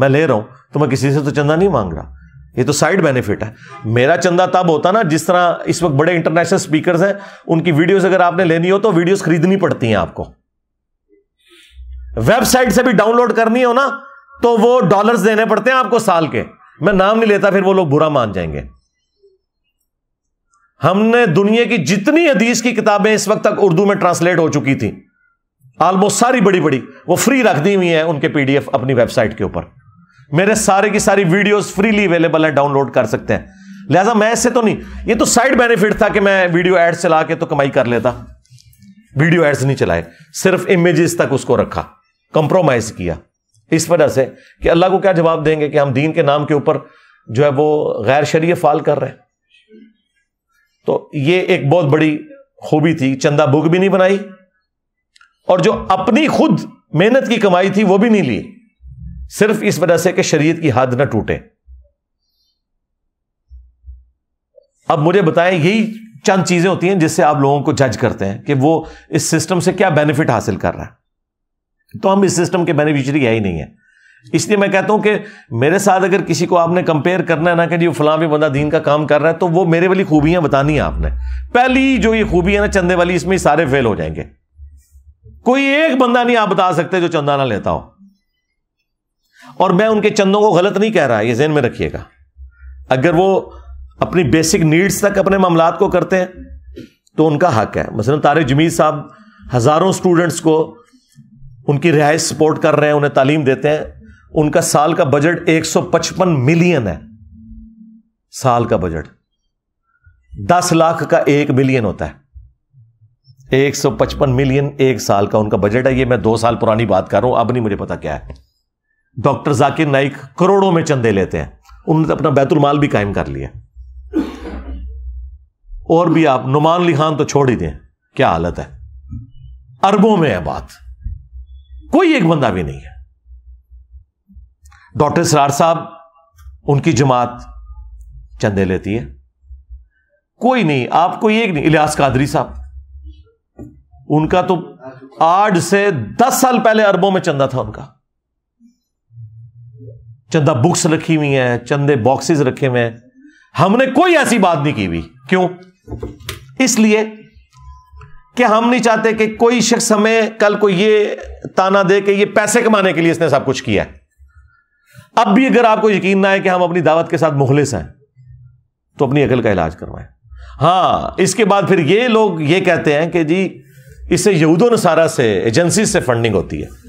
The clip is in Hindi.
मैं ले रहा हूं तो मैं किसी से तो चंदा नहीं मांग रहा ये तो साइड बेनिफिट है मेरा चंदा तब होता ना जिस तरह इस वक्त बड़े इंटरनेशनल स्पीकर्स हैं उनकी वीडियोस अगर आपने लेनी हो तो वीडियोस खरीदनी पड़ती हैं आपको वेबसाइट से भी डाउनलोड करनी हो ना तो वो डॉलर्स देने पड़ते हैं आपको साल के मैं नाम नहीं लेता फिर वो लोग बुरा मान जाएंगे हमने दुनिया की जितनी हदीस की किताबें इस वक्त तक उर्दू में ट्रांसलेट हो चुकी थी ऑलमोस्ट सारी बड़ी बड़ी वो फ्री रख दी हुई है उनके पीडीएफ अपनी वेबसाइट के ऊपर मेरे सारे की सारी वीडियोस फ्रीली अवेलेबल है डाउनलोड कर सकते हैं लिहाजा मैं इससे तो नहीं ये तो साइड बेनिफिट था कि मैं वीडियो एड्स चला के तो कमाई कर लेता वीडियो एड्स नहीं चलाए सिर्फ इमेजेस तक उसको रखा कंप्रोमाइज किया इस वजह से कि अल्लाह को क्या जवाब देंगे कि हम दीन के नाम के ऊपर जो है वो गैर शरीय फाल कर रहे हैं तो ये एक बहुत बड़ी खूबी थी चंदा बुक भी नहीं बनाई और जो अपनी खुद मेहनत की कमाई थी वो भी नहीं ली सिर्फ इस वजह से कि शरीयत की हद ना टूटे अब मुझे बताएं यही चंद चीजें होती हैं जिससे आप लोगों को जज करते हैं कि वो इस सिस्टम से क्या बेनिफिट हासिल कर रहा है तो हम इस सिस्टम के बेनिफिशियरी है ही नहीं है इसलिए मैं कहता हूं कि मेरे साथ अगर किसी को आपने कंपेयर करना है ना कि जी फलां भी बंदा दीन का काम कर रहा है तो वो मेरे वाली खूबियां बतानी है आपने पहली जो ये खूबी है ना चंदे वाली इसमें सारे फेल हो जाएंगे कोई एक बंदा नहीं आप बता सकते जो चंदा ना लेता हो और मैं उनके चंदों को गलत नहीं कह रहा ये जेन में रखिएगा अगर वो अपनी बेसिक नीड्स तक अपने मामला को करते हैं तो उनका हक है मसलन तारे जमीर साहब हज़ारों स्टूडेंट्स को उनकी रिहाइश सपोर्ट कर रहे हैं उन्हें तालीम देते हैं उनका साल का बजट 155 मिलियन है साल का बजट 10 लाख का एक मिलियन होता है 155 मिलियन एक साल का उनका बजट है ये मैं दो साल पुरानी बात कर रहा हूं अब नहीं मुझे पता क्या है डॉक्टर जाकिर नाइक करोड़ों में चंदे लेते हैं उन्होंने अपना बैतुल माल भी कायम कर लिया और भी आप नुमान अली खान तो छोड़ ही दें क्या हालत है अरबों में है बात कोई एक बंदा भी नहीं है डॉक्टर सरार साहब उनकी जमात चंदे लेती है कोई नहीं आप कोई एक नहीं इलियास कादरी साहब उनका तो आठ से दस साल पहले अरबों में चंदा था उनका चंदा बुक्स रखी हुई हैं चंदे बॉक्सेस रखे हुए हैं हमने कोई ऐसी बात नहीं की हुई क्यों इसलिए कि हम नहीं चाहते कि कोई शख्स हमें कल को ये ताना दे कि ये पैसे कमाने के लिए इसने सब कुछ किया है अब भी अगर आपको यकीन ना है कि हम अपनी दावत के साथ मुखलिस हैं तो अपनी अकल का इलाज करवाएं हाँ इसके बाद फिर ये लोग ये कहते हैं कि जी इससे यहूदो नसारा से एजेंसी से फंडिंग होती है